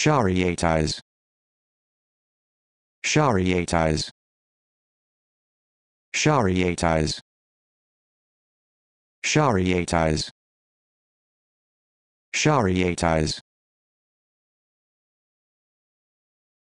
Shariatize. Shariatize. Shariatize. Shariatize. Shariatize.